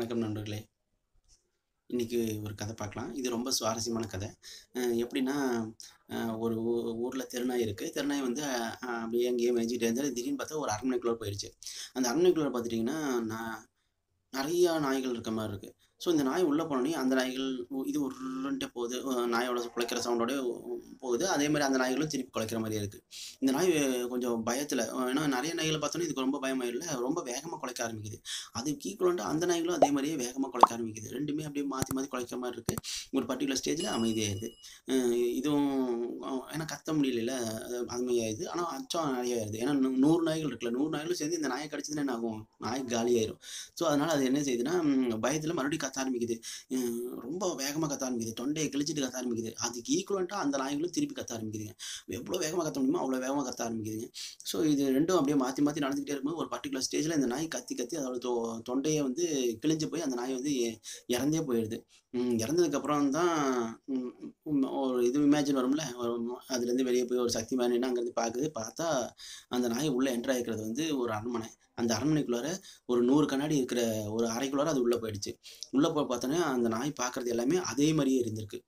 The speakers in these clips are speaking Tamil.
வணக்கம் நண்பர்களே இன்றைக்கி ஒரு கதை பார்க்கலாம் இது ரொம்ப சுவாரஸ்யமான கதை எப்படின்னா ஒரு ஊரில் திருநாய் இருக்குது திருநாய் வந்து அப்படியே அங்கேயே மேய்ச்சிட்டு இருந்தாலும் திடீர்னு பார்த்தா ஒரு அரண்மனைக்குள்ளே போயிடுச்சு அந்த அரண்மனைக்குள்ளே பார்த்துட்டிங்கன்னா நான் நிறையா நாய்கள் இருக்க மாதிரி இருக்குது ஸோ இந்த நாய் உள்ளே போனோடனே அந்த நாய்கள் இது உருண்டே போகுது நாயோட குலைக்கிற சவுண்டோடய போகுது அதே மாதிரி அந்த நாய்களும் திருப்பி குலைக்கிற மாதிரியே இருக்குது இந்த நாய் கொஞ்சம் பயத்தில் ஏன்னா நிறைய நாய்களை பார்த்தோன்னா இதுக்கு ரொம்ப பயமாயிடல ரொம்ப வேகமாக குலைக்க ஆரம்பிக்குது அது ஈக்குவலாக அந்த நாய்களும் அதே மாதிரியே வேகமாக குலைக்க ஆரம்பிக்குது ரெண்டுமே அப்படியே மாற்றி மாற்றி குலைக்கிற மாதிரி இருக்குது ஒரு பர்டிகுலர் ஸ்டேஜில் அமைதியாகிடுது இதுவும் கத்த முடியல அதுமையாயிடுது ஆனால் அச்சம் நிறைய ஆயிடுது ஏன்னா நூறு நாய்கள் இருக்குல்ல நூறு நாய்களும் சேர்ந்து இந்த நாயை கடிச்சதுன்னா என்ன ஆகும் நாய் காலியாயிரும் ஸோ அதனால் அது என்ன செய்யுதுன்னா பயத்தில் மறுபடியும் கத்த ஆரம்பிக்குது ரொம்ப வேகமாக கத்த ஆரம்பிக்குது தொண்டையை கிழிச்சிட்டு கத்த ஆரம்பிக்குது அதுக்கு ஈக்குவலண்ட்டாக அந்த நாய்களும் திருப்பி கத்த ஆரம்பிக்குதுங்க எவ்வளோ வேகமாக கத்த முடியுமோ அவ்வளோ வேகமாக கத்த ஆரம்பிக்குதுங்க ஸோ இது ரெண்டும் அப்படியே மாற்றி மாற்றி நடந்துக்கிட்டே இருக்கும்போது ஒரு பர்டிகுலர் ஸ்டேஜில் இந்த நாய் கத்தி கத்தி அதோட தொண்டையை வந்து கிழிஞ்சு போய் அந்த நாய் வந்து இறந்தே போயிடுது இறந்ததுக்கப்புறம் தான் ஒரு இது இமேஜின் வரும்ல அதுலேருந்து அங்கேருந்து வெளியே போய் ஒரு சக்தி மேனேன்னு அங்கேருந்து பார்க்குது பார்த்தா அந்த நாய் உள்ளே என்ட்ரு ஆகிக்கிறது வந்து ஒரு அரண்மனை அந்த அரண்மனைக்குள்ளார ஒரு நூறு கண்ணாடி இருக்கிற ஒரு அறைக்குள்ளார அது உள்ளே போயிடுச்சு உள்ளே போய் பார்த்தோன்னே அந்த நாய் பார்க்குறது எல்லாமே அதே மாதிரியே இருந்திருக்கு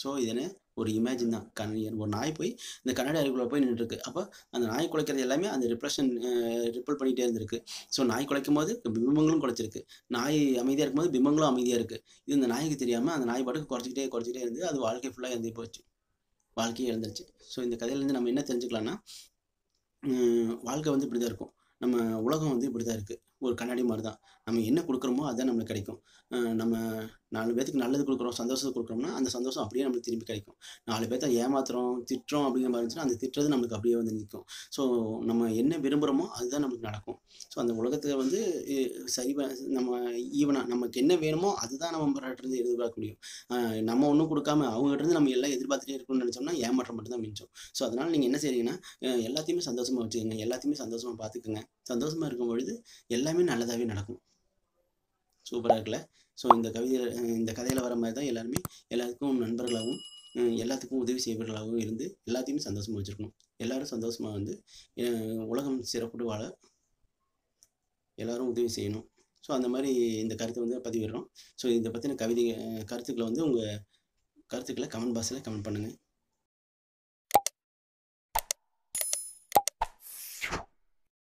ஸோ இதனே ஒரு இமேஜின் தான் கண்ணியன் ஒரு நாய் போய் இந்த கண்ணாடி அறைக்குள்ளே போய் நின்றுருக்கு அப்போ அந்த நாய் குலைக்கிறது எல்லாமே அந்த ரிப்ரெஷன் ரிப்பல் பண்ணிகிட்டே இருந்திருக்கு ஸோ நாய் குலைக்கும் போது பிம்பங்களும் குலைச்சிருக்கு நாய் அமைதியாக இருக்கும்போது பிம்பங்களும் அமைதியாக இருக்குது இது இந்த நாய்க்கு தெரியாமல் அந்த நாய் பாட்டுக்கு குறைச்சிக்கிட்டே குறைச்சிக்கிட்டே இருந்து அது வாழ்க்கை ஃபுல்லாக இருந்து போச்சு வாழ்க்கையே எழுந்துருச்சு ஸோ இந்த கதையிலேருந்து நம்ம என்ன தெரிஞ்சுக்கலாம்னா வாழ்க்கை வந்து இப்படி தான் இருக்கும் நம்ம உலகம் வந்து இப்படி தான் இருக்குது ஒரு கண்ணாடி மாதிரி தான் நம்ம என்ன கொடுக்குறோமோ அதுதான் நம்மளுக்கு கிடைக்கும் நம்ம நாலு பேத்துக்கு நல்லது கொடுக்குறோம் சந்தோஷத்தை கொடுக்குறோம்னா அந்த சந்தோஷம் அப்படியே நம்மளுக்கு திரும்பி கிடைக்கும் நாலு பேர்த்த ஏமாத்துறோம் திட்டுறோம் அப்படிங்கிற மாதிரி இருந்துச்சுன்னா அந்த திட்டுறது நம்மளுக்கு அப்படியே வந்து நிற்கும் ஸோ நம்ம என்ன விரும்புகிறோமோ அதுதான் நம்மளுக்கு நடக்கும் ஸோ அந்த உலகத்தில் வந்து சரி நம்ம ஈவனாக நமக்கு என்ன வேணுமோ அதுதான் நம்ம இருந்து எதிர்பார்க்க முடியும் நம்ம ஒன்றும் கொடுக்காம அவங்ககிட்ட நம்ம எல்லாம் எதிர்பார்த்துட்டே இருக்கணும்னு நினச்சோம்னா ஏமாற்றம் மட்டும் தான் ஸோ அதனால் நீங்கள் என்ன செய்றீங்கன்னா எல்லாத்தையுமே சந்தோஷமாக வச்சுக்கோங்க எல்லாத்தையுமே சந்தோஷமாக பார்த்துக்கோங்க சந்தோஷமாக இருக்கும் பொழுது எல்லா எல்லாமே நல்லதாகவே நடக்கும் சூப்பராக இருக்குல்ல ஸோ இந்த கவிதையில் இந்த கதையில் வர மாதிரி தான் எல்லாருமே எல்லாருக்கும் நண்பர்களாகவும் எல்லாத்துக்கும் உதவி செய்பவர்களாகவும் இருந்து எல்லாத்தையுமே சந்தோஷமாக வச்சுருக்கணும் எல்லோரும் சந்தோஷமாக வந்து உலகம் சிறப்புட்டு வாழ எல்லோரும் உதவி செய்யணும் ஸோ அந்த மாதிரி இந்த கருத்தை வந்து பதிவிடுறோம் ஸோ இதை பற்றின கவிதை கருத்துக்களை வந்து உங்கள் கருத்துக்களை கமெண்ட் பாக்ஸில் கமெண்ட் பண்ணுங்கள்